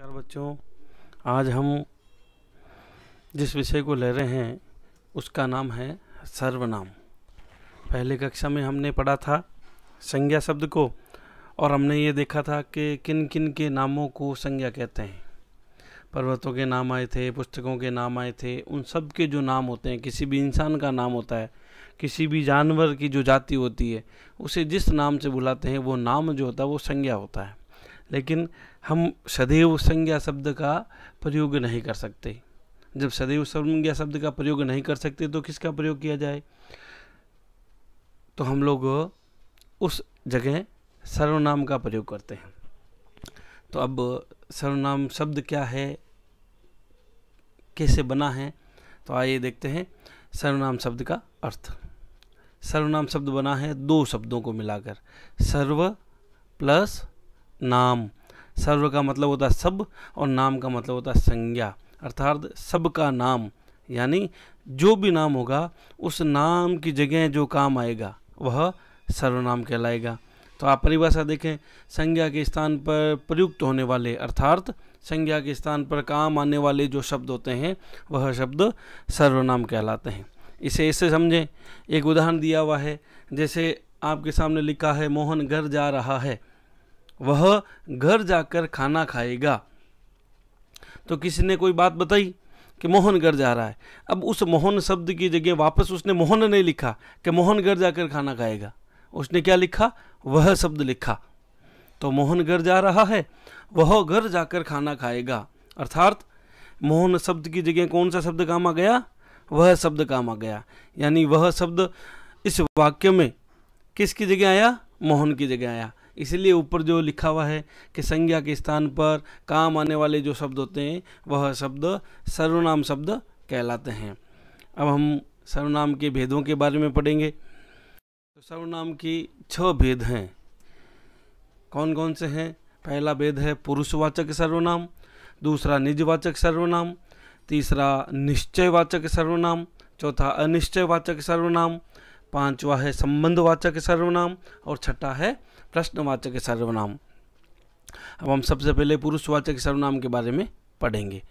नमस्कार बच्चों आज हम जिस विषय को ले रहे हैं उसका नाम है सर्वनाम पहले कक्षा में हमने पढ़ा था संज्ञा शब्द को और हमने ये देखा था कि किन किन के नामों को संज्ञा कहते हैं पर्वतों के नाम आए थे पुस्तकों के नाम आए थे उन सब के जो नाम होते हैं किसी भी इंसान का नाम होता है किसी भी जानवर की जो जाति होती है उसे जिस नाम से बुलाते हैं वो नाम जो होता है वो संज्ञा होता है लेकिन हम सदैव संज्ञा शब्द का प्रयोग नहीं कर सकते जब सदैव संज्ञा शब्द का प्रयोग नहीं कर सकते तो किसका प्रयोग किया जाए तो हम लोग उस जगह सर्वनाम का प्रयोग करते हैं तो अब सर्वनाम शब्द क्या है कैसे बना है तो आइए देखते हैं सर्वनाम शब्द का अर्थ सर्वनाम शब्द बना है दो शब्दों को मिलाकर सर्व प्लस नाम सर्व का मतलब होता है सब और नाम का मतलब होता है संज्ञा अर्थात सब का नाम यानी जो भी नाम होगा उस नाम की जगह जो काम आएगा वह सर्वनाम कहलाएगा तो आप परिभाषा देखें संज्ञा के स्थान पर प्रयुक्त होने वाले अर्थात संज्ञा के स्थान पर काम आने वाले जो शब्द होते हैं वह शब्द सर्वनाम कहलाते हैं इसे इसे समझें एक उदाहरण दिया हुआ है जैसे आपके सामने लिखा है मोहन घर जा रहा है वह घर जाकर खाना खाएगा तो किसी ने कोई बात बताई कि मोहन घर जा रहा है अब उस मोहन शब्द की जगह वापस उसने मोहन नहीं लिखा कि मोहन घर जाकर खाना खाएगा उसने क्या लिखा वह शब्द लिखा तो मोहन घर जा रहा है वह घर जाकर खाना खाएगा अर्थात मोहन शब्द की जगह कौन सा शब्द काम आ गया वह शब्द काम आ गया यानी वह शब्द इस वाक्य में किसकी जगह आया मोहन की जगह आया इसलिए ऊपर जो लिखा हुआ है कि संज्ञा के स्थान पर काम आने वाले जो शब्द होते हैं वह शब्द सर्वनाम शब्द कहलाते हैं अब हम सर्वनाम के भेदों के बारे में पढ़ेंगे तो सर्वनाम की छह भेद हैं कौन कौन से हैं पहला भेद है पुरुषवाचक सर्वनाम दूसरा निजवाचक सर्वनाम तीसरा निश्चयवाचक सर्वनाम चौथा अनिश्चयवाचक सर्वनाम पांचवा है संबंधवाचक सर्वनाम और छठा है प्रश्नवाचक सर्वनाम अब हम सबसे पहले पुरुषवाचक सर्वनाम के बारे में पढ़ेंगे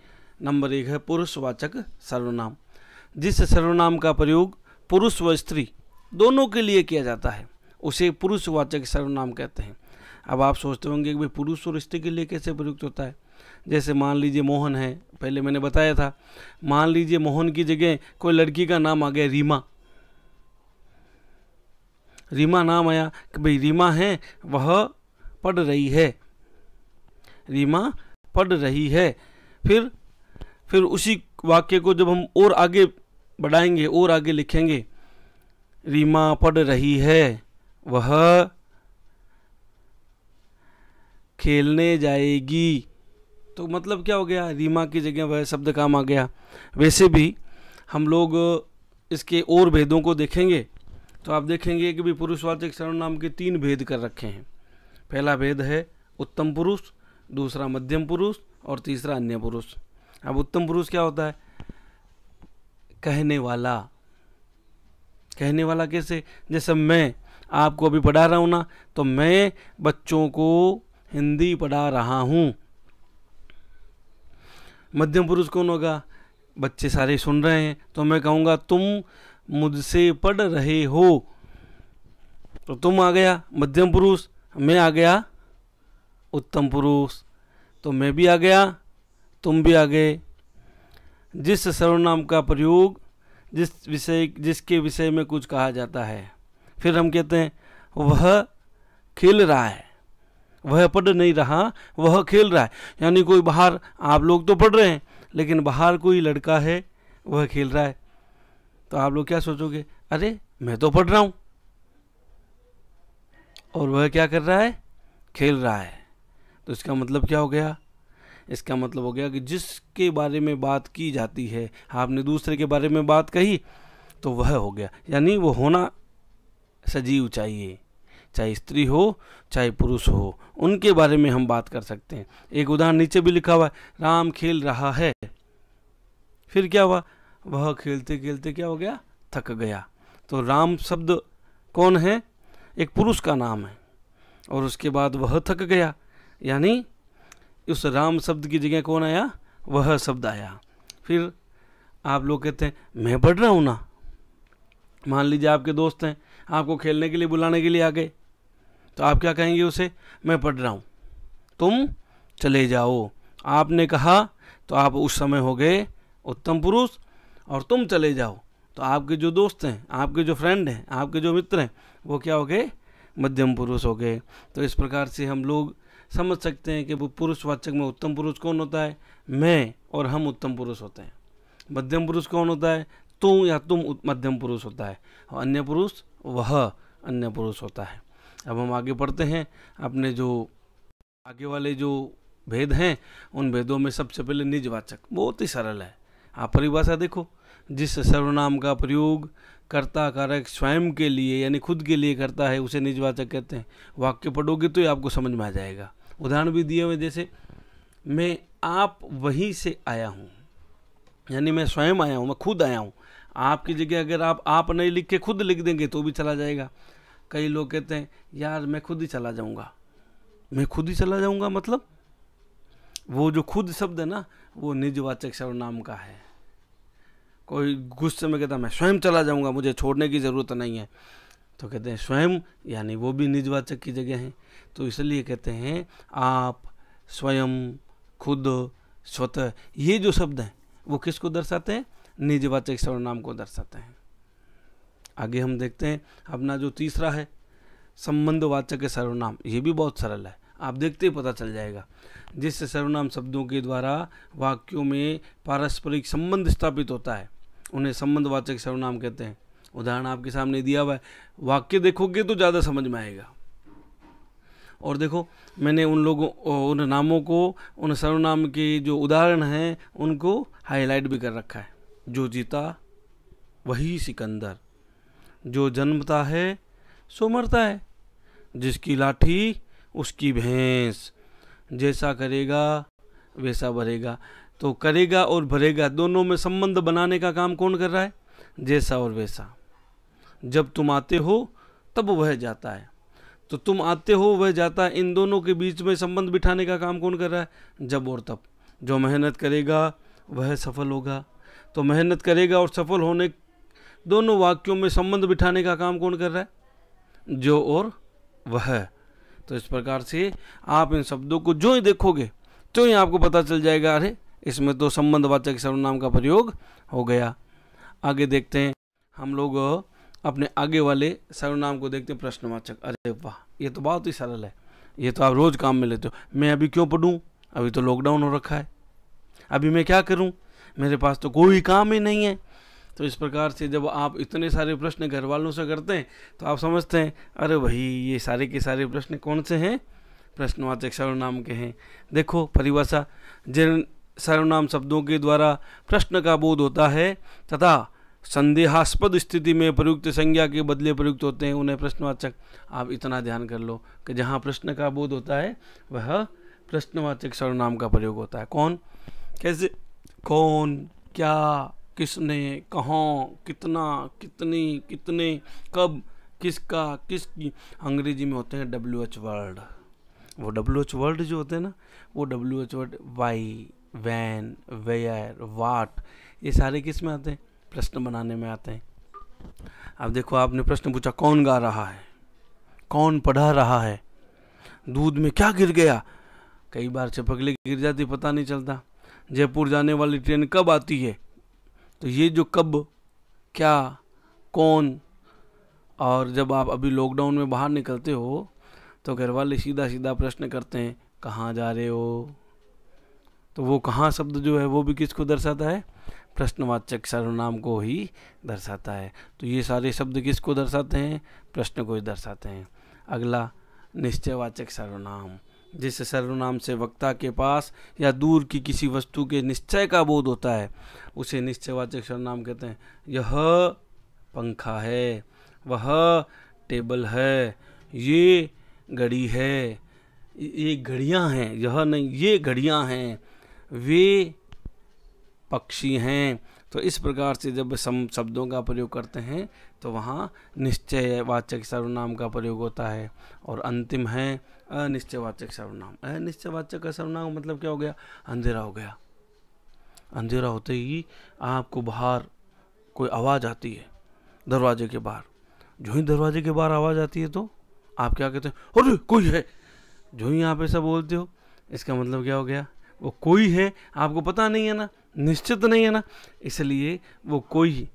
नंबर एक है पुरुषवाचक सर्वनाम जिस सर्वनाम का प्रयोग पुरुष व स्त्री दोनों के लिए किया जाता है उसे पुरुषवाचक सर्वनाम कहते हैं अब आप सोचते होंगे कि भाई पुरुष और स्त्री के लिए कैसे प्रयुक्त होता है जैसे मान लीजिए मोहन है पहले मैंने बताया था मान लीजिए मोहन की जगह कोई लड़की का नाम आ गया रीमा रीमा नाम आया कि भाई रीमा है वह पढ़ रही है रीमा पढ़ रही है फिर फिर उसी वाक्य को जब हम और आगे बढ़ाएंगे और आगे लिखेंगे रीमा पढ़ रही है वह खेलने जाएगी तो मतलब क्या हो गया रीमा की जगह वह शब्द काम आ गया वैसे भी हम लोग इसके और भेदों को देखेंगे तो आप देखेंगे कि भी पुरुषवाचक सर्वनाम के तीन भेद कर रखे हैं पहला भेद है उत्तम पुरुष दूसरा मध्यम पुरुष और तीसरा अन्य पुरुष अब उत्तम पुरुष क्या होता है कहने वाला कहने वाला कैसे जैसे मैं आपको अभी पढ़ा रहा हूँ ना तो मैं बच्चों को हिंदी पढ़ा रहा हूँ मध्यम पुरुष कौन होगा बच्चे सारे सुन रहे हैं तो मैं कहूँगा तुम मुझसे पढ़ रहे हो तो तुम आ गया मध्यम पुरुष मैं आ गया उत्तम पुरुष तो मैं भी आ गया तुम भी आ गए जिस सर्वनाम का प्रयोग जिस विषय जिसके विषय में कुछ कहा जाता है फिर हम कहते हैं वह खेल रहा है वह पढ़ नहीं रहा वह खेल रहा है यानी कोई बाहर आप लोग तो पढ़ रहे हैं लेकिन बाहर कोई लड़का है वह खेल रहा है तो आप लोग क्या सोचोगे अरे मैं तो पढ़ रहा हूँ और वह क्या कर रहा है खेल रहा है तो इसका मतलब क्या हो गया इसका मतलब हो गया कि जिसके बारे में बात की जाती है आपने दूसरे के बारे में बात कही तो वह हो गया यानी वो होना सजीव चाहिए चाहे स्त्री हो चाहे पुरुष हो उनके बारे में हम बात कर सकते हैं एक उदाहरण नीचे भी लिखा हुआ है राम खेल रहा है फिर क्या हुआ वह खेलते खेलते क्या हो गया थक गया तो राम शब्द कौन है एक पुरुष का नाम है और उसके बाद वह थक गया यानी उस राम शब्द की जगह कौन आया वह शब्द आया फिर आप लोग कहते हैं मैं पढ़ रहा हूँ ना मान लीजिए आपके दोस्त हैं आपको खेलने के लिए बुलाने के लिए आ गए तो आप क्या कहेंगे उसे मैं पढ़ रहा हूँ तुम चले जाओ आपने कहा तो आप उस समय हो गए उत्तम पुरुष और तुम चले जाओ तो आपके जो दोस्त हैं आपके जो फ्रेंड हैं आपके जो मित्र हैं वो क्या हो गए मध्यम पुरुष हो गए तो इस प्रकार से हम लोग समझ सकते हैं कि वो पुरुषवाचक में उत्तम पुरुष कौन होता है मैं और हम उत्तम पुरुष होते हैं मध्यम पुरुष कौन होता है तू या तुम मध्यम पुरुष होता है और अन्य पुरुष वह अन्य पुरुष होता है अब हम आगे पढ़ते हैं अपने जो आगे वाले जो भेद हैं उन भेदों में सबसे पहले निजवाचक बहुत ही सरल है आप परिभाषा देखो जिस सर्वनाम का प्रयोग कर्ता कारक स्वयं के लिए यानी खुद के लिए करता है उसे निजवाचक कहते हैं वाक्य पढ़ोगे तो ही आपको समझ में आ जाएगा उदाहरण भी दिए हुए जैसे मैं आप वहीं से आया हूँ यानी मैं स्वयं आया हूँ मैं खुद आया हूँ आपकी जगह अगर आप आप नहीं लिख के खुद लिख देंगे तो भी चला जाएगा कई लोग कहते हैं यार मैं खुद ही चला जाऊँगा मैं खुद ही चला जाऊँगा मतलब वो जो खुद शब्द है ना वो निजवाचक सर्वनाम का है कोई गुस्से में कहता मैं स्वयं चला जाऊँगा मुझे छोड़ने की ज़रूरत नहीं है तो कहते हैं स्वयं यानी वो भी निजवाचक की जगह है तो इसलिए कहते हैं आप स्वयं खुद स्वतः ये जो शब्द हैं वो किसको दर्शाते हैं निजवाचक सर्वनाम को दर्शाते हैं आगे हम देखते हैं अपना जो तीसरा है संबंधवाचक सर्वनाम ये भी बहुत सरल है आप देखते ही पता चल जाएगा जिस सर्वनाम शब्दों के द्वारा वाक्यों में पारस्परिक संबंध स्थापित होता है उन्हें संबंधवाचक सर्वनाम कहते हैं उदाहरण आपके सामने दिया हुआ है वाक्य देखोगे तो ज़्यादा समझ में आएगा और देखो मैंने उन लोगों उन नामों को उन सर्वनाम के जो उदाहरण हैं उनको हाईलाइट भी कर रखा है जो जीता वही सिकंदर जो जन्मता है सो मरता है जिसकी लाठी उसकी भैंस जैसा करेगा वैसा भरेगा तो करेगा और भरेगा दोनों में संबंध बनाने का काम कौन कर रहा है जैसा और वैसा जब तुम आते हो तब वह जाता है तो तुम आते हो वह जाता है इन दोनों के बीच में संबंध बिठाने का काम कौन कर रहा है जब और तब जो मेहनत करेगा वह सफल होगा तो मेहनत करेगा और सफल होने दोनों वाक्यों में संबंध बिठाने का काम कौन कर रहा है जो और वह तो इस प्रकार से आप इन शब्दों को जो ही देखोगे तो ही आपको पता चल जाएगा अरे इसमें तो संबंधवाचक सर्वनाम का प्रयोग हो गया आगे देखते हैं हम लोग अपने आगे वाले सर्वनाम को देखते हैं प्रश्नवाचक अरे वाह ये तो बहुत ही सरल है ये तो आप रोज़ काम में लेते हो मैं अभी क्यों पढ़ूँ अभी तो लॉकडाउन हो रखा है अभी मैं क्या करूँ मेरे पास तो कोई काम ही नहीं है तो इस प्रकार से जब आप इतने सारे प्रश्न घर वालों से करते हैं तो आप समझते हैं अरे भाई ये सारे के सारे प्रश्न कौन से हैं प्रश्नवाचक सर्वनाम के हैं देखो परिभाषा जिन सर्वनाम शब्दों के द्वारा प्रश्न का बोध होता है तथा संदेहास्पद स्थिति में प्रयुक्त संज्ञा के बदले प्रयुक्त होते हैं उन्हें प्रश्नवाचक आप इतना ध्यान कर लो कि जहाँ प्रश्न का बोध होता है वह प्रश्नवाचक सर्वनाम का प्रयोग होता है कौन कैसे कौन क्या किसने कहाँ कितना कितनी कितने कब किसका किसकी अंग्रेजी में होते हैं डब्ल्यू एच वर्ड वो डब्ल्यू एच वर्ड जो होते हैं ना वो W H word why when where what ये सारे किस में आते हैं प्रश्न बनाने में आते हैं अब देखो आपने प्रश्न पूछा कौन गा रहा है कौन पढ़ा रहा है दूध में क्या गिर गया कई बार छपकली गिर जाती पता नहीं चलता जयपुर जाने वाली ट्रेन कब आती है तो ये जो कब क्या कौन और जब आप अभी लॉकडाउन में बाहर निकलते हो तो घर वाले सीधा सीधा प्रश्न करते हैं कहाँ जा रहे हो तो वो कहाँ शब्द जो है वो भी किसको दर्शाता है प्रश्नवाचक सर्वनाम को ही दर्शाता है तो ये सारे शब्द किसको दर्शाते हैं प्रश्न को ही दर्शाते हैं अगला निश्चयवाचक सर्वनाम जिस सर्वनाम से वक्ता के पास या दूर की किसी वस्तु के निश्चय का बोध होता है उसे निश्चयवाचक सर्वनाम कहते हैं यह पंखा है वह टेबल है ये घड़ी है ये घड़ियाँ हैं यह नहीं ये घड़ियाँ हैं वे पक्षी हैं तो इस प्रकार से जब सम शब्दों का प्रयोग करते हैं तो वहाँ निश्चयवाचक सर्वनाम का प्रयोग होता है और अंतिम है अनिश्चयवाचक सर्वनाम अनिश्चयवाचक का सर्वनाम मतलब क्या हो गया अंधेरा हो गया अंधेरा होते ही आपको बाहर कोई आवाज़ आती है दरवाजे के बाहर जो ही दरवाजे के बाहर आवाज़ आती है तो आप क्या कहते हो अरे कोई है जो ही यहाँ पे सब बोलते हो इसका मतलब क्या हो गया वो कोई है आपको पता नहीं है ना निश्चित नहीं है ना इसलिए वो कोई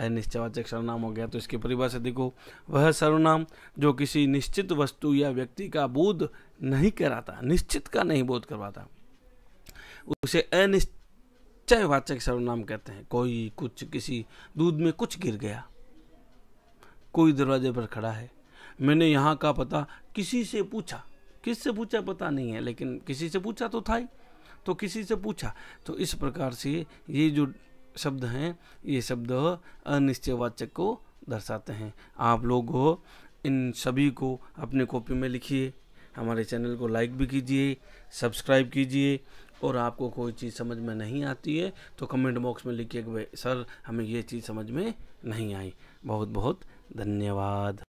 अनिश्चयवाचक सर्वनाम हो गया तो इसकी परिभाषा देखो वह सर्वनाम जो किसी निश्चित वस्तु या व्यक्ति का बोध नहीं कराता निश्चित का नहीं बोध करवाता उसे अनिश्चयवाचक सर्वनाम कहते हैं कोई कुछ किसी दूध में कुछ गिर गया कोई दरवाजे पर खड़ा है मैंने यहाँ का पता किसी से पूछा किससे पूछा पता नहीं है लेकिन किसी से पूछा तो था ही तो किसी से पूछा तो इस प्रकार से ये जो शब्द हैं ये शब्द अनिश्चयवाचक को दर्शाते हैं आप लोग इन सभी को अपने कॉपी में लिखिए हमारे चैनल को लाइक भी कीजिए सब्सक्राइब कीजिए और आपको कोई चीज़ समझ में नहीं आती है तो कमेंट बॉक्स में लिखिए कि भाई सर हमें ये चीज़ समझ में नहीं आई बहुत बहुत धन्यवाद